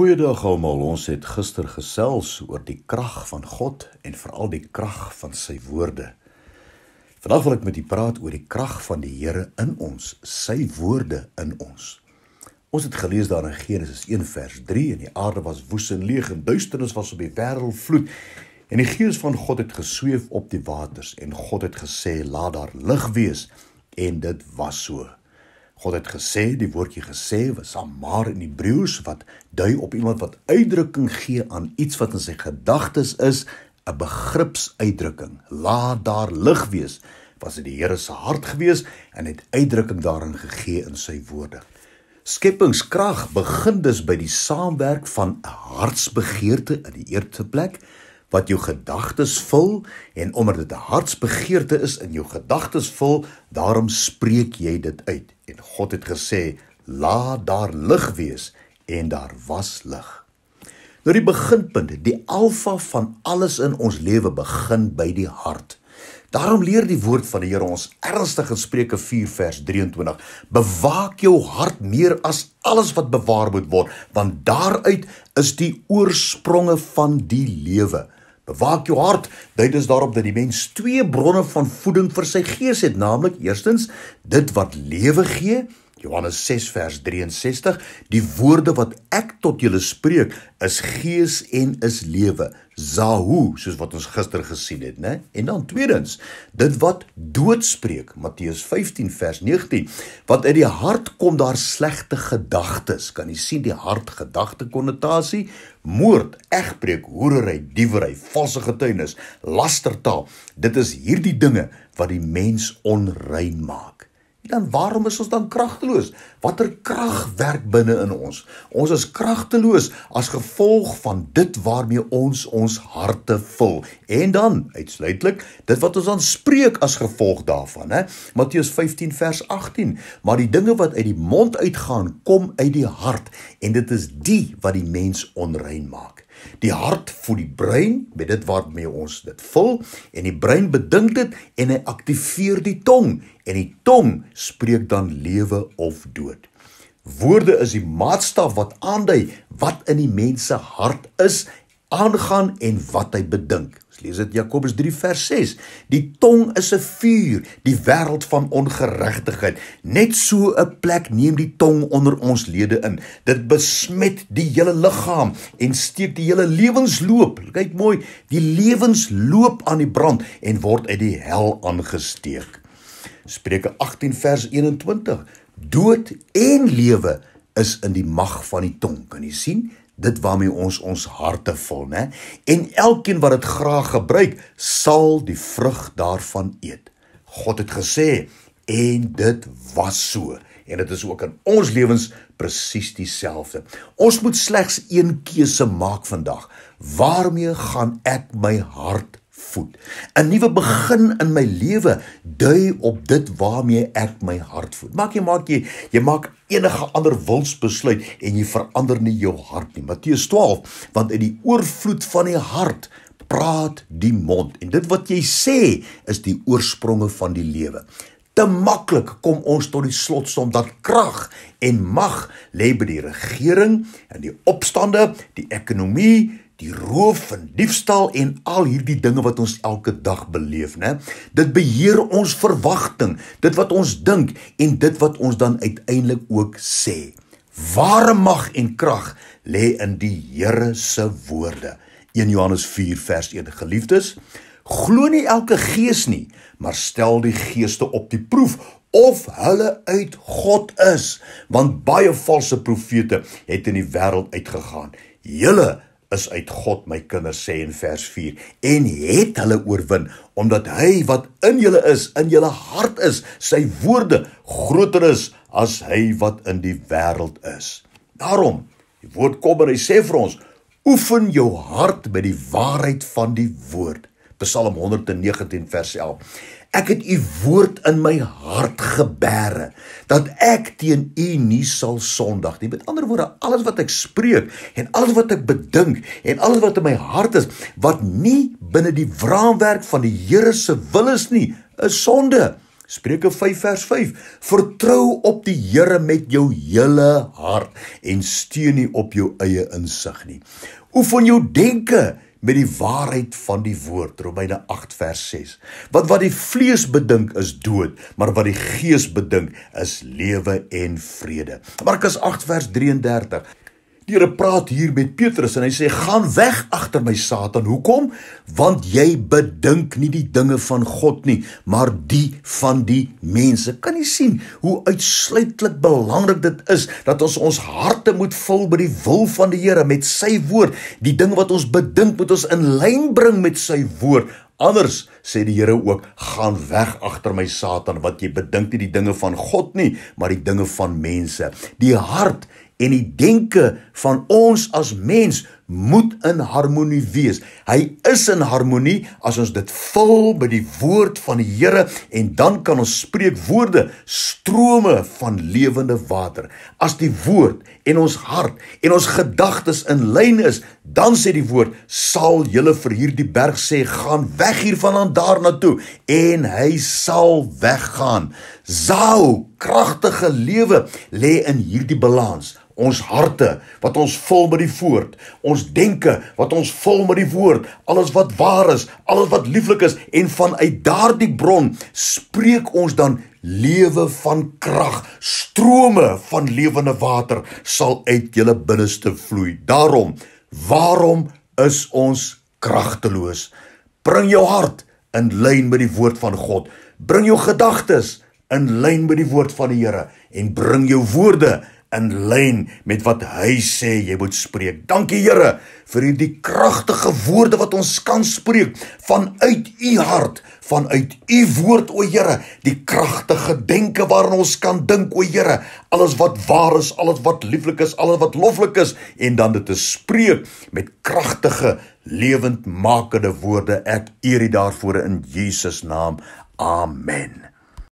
Goeiedag almal. Ons het gister gesels oor die krag van God en veral die krag van sy woorde. Vandag wil ek met u praat oor die krag van die Here in ons, sy woorde in ons. Ons het gelees daar in Genesis 1 vers 3 en die aarde was woes en leeg en duisternis was op die wêreld vloed en die gees van God het gesweef op die waters en God het gesê laat daar lig wees en dit was so. God het gesê, die woordjie gesê was Amar in Hebreëus wat dui op iemand wat uitdrukking gee aan iets wat in sy gedagtes is, 'n begripsuitdrukking. Laat daar lig wees was dit die Here se hart gewees en het uitdrukking daarin gegee in sy woorde. Skepingskrag begin dus by die saamwerk van 'n hartsbegeerte in die eerste plek wat jou gedagtes vul en omdat dit 'n hartsbegeerte is in jou gedagtes vul, daarom spreek jy dit uit. En God het gesê, "Laat daar lig wees," en daar was lig. Nou die beginpunt, die alfa van alles in ons lewe begin by die hart. Daarom leer die woord van die Here ons ernstig in Spreuke 4 vers 23: Bewaak jou hart meer as alles wat bewaar moet word, want daaruit is die oorspronge van die lewe. Bewaak jou hart, dit is daarop dat die mens twee bronne van voeding vir sy gees het, naamlik eerstens dit wat lewe gee Johannes 6 vers 63 Die woorde wat ek tot julle spreek is gees en is lewe. Zahu, soos wat ons gister gesien het, né? En dan tweedens, dit wat dood spreek, Matteus 15 vers 19, want uit die hart kom daar slegte gedagtes. Kan jy sien die hart gedagte konnotasie? Moord, egbreek, hoerery, diewery, valse getuienis, lastertaal. Dit is hierdie dinge wat die mens onrein maak. Dan waarom is ons dan kragteloos? Watter krag werk binne in ons? Ons is kragteloos as gevolg van dit waarmee ons ons harte vul. En dan uitsluitlik dit wat ons dan spreek as gevolg daarvan, hè? Matteus 15 vers 18. Maar die dinge wat uit die mond uitgaan, kom uit die hart en dit is die wat die mens onrein maak. Die hart voed die brein met dit waarmee ons dit vul en die brein bedink dit en hy aktiveer die tong en die tong spreek dan lewe of dood. Woorde is die maatstaf wat aandui wat in die mens se hart is, aangaan en wat hy bedink. Ons lees dit Jakobus 3 vers 6. Die tong is 'n vuur, die wêreld van ongeregtigheid. Net so 'n plek neem die tong onder ons lede in. Dit besmet die hele liggaam en steek die hele lewensloop. Kyk mooi, die lewensloop aan die brand en word uit die hel aangesteek. Spreuke 18 vers 21. Dood en lewe is in die mag van die tong. Kan jy sien? Dit waarmee ons ons harte vol, né? En elkeen wat dit graag gebruik, sal die vrug daarvan eet. God het gesê en dit was so. En dit is ook in ons lewens presies dieselfde. Ons moet slegs een keuse maak vandag. Waarmee gaan ek my hart voel. 'n Nuwe begin in my lewe dui op dit waarmee ek my hart voed. Maak jy maak jy jy maak enige ander wilsbesluit en jy verander nie jou hart nie. Matteus 12 want uit die oorvloed van die hart praat die mond en dit wat jy sê is die oorspronge van die lewe. Te maklik kom ons tot die slotsom dat krag en mag lê by die regering en die opstande, die ekonomie, die roof en diefstal en al hierdie dinge wat ons elke dag beleef, né? Dit beheer ons verwagting, dit wat ons dink en dit wat ons dan uiteindelik ook sê. Ware mag en krag lê in die Here se woorde. 1 Johannes 4 vers 1. Geliefdes, glo nie elke gees nie, maar stel die geeste op die proef of hulle uit God is, want baie valse profete het in die wêreld uitgegaan. Julle is uit God my kinders sê in vers 4 en het hulle oorwin omdat hy wat in julle is in julle hart is sy woorde groter is as hy wat in die wêreld is daarom die woord kom en hy sê vir ons oefen jou hart by die waarheid van die woord Psalm 119 vers 11 Ek het u woord in my hart gebere dat ek teen u nie sal sondig nie. Met ander woorde, alles wat ek spreek en alles wat ek bedink en alles wat in my hart is wat nie binne die raamwerk van die Here se wil is nie, is sonde. Spreuke 5 vers 5 Vertrou op die Here met jou hele hart en steun nie op jou eie insig nie. Oefen jou denke met die waarheid van die woord Romeine 8 vers 6 want wat die vlees bedink is dood maar wat die gees bedink is lewe en vrede Markus 8 vers 33 Die Here praat hier met Petrus en hy sê: "Gaan weg agter my Satan. Hoekom? Want jy bedink nie die dinge van God nie, maar die van die mense." Kan jy sien hoe uitsluitlik belangrik dit is dat ons ons harte moet vul by die wil van die Here met sy woord. Die ding wat ons bedink moet ons in lyn bring met sy woord. Anders sê die Here ook: "Gaan weg agter my Satan, want jy bedink nie die dinge van God nie, maar die dinge van mense." Die hart en die denke van ons as mens moet in harmonie wees. Hy is in harmonie as ons dit vul by die woord van die Here en dan kan ons spreek woorde strome van lewende water. As die woord en ons hart en ons gedagtes in lyn is, dan sê die woord sal julle vir hierdie berg sê gaan weg hiervandaan daar na toe en hy sal weggaan. Sou kragtige lewe lê in hierdie balans ons harte wat ons vul met die woord, ons denke wat ons vul met die woord, alles wat waar is, alles wat lieflik is en vanuit daardie bron spreek ons dan lewe van krag, strome van lewende water sal uit julle binneste vloei. Daarom, waarom is ons kragteloos? Bring jou hart in lyn met die woord van God. Bring jou gedagtes in lyn met die woord van die Here en bring jou woorde in lyn met wat hy sê jy moet spreek. Dankie Here vir hierdie kragtige woorde wat ons kan spreek vanuit u hart, vanuit u woord o Here, die kragtige denke waarin ons kan dink o Here, alles wat waar is, alles wat lieflik is, alles wat loflik is en dan dit te spreek met kragtige lewendmakende woorde. Ek eer u daarvoor in Jesus naam. Amen.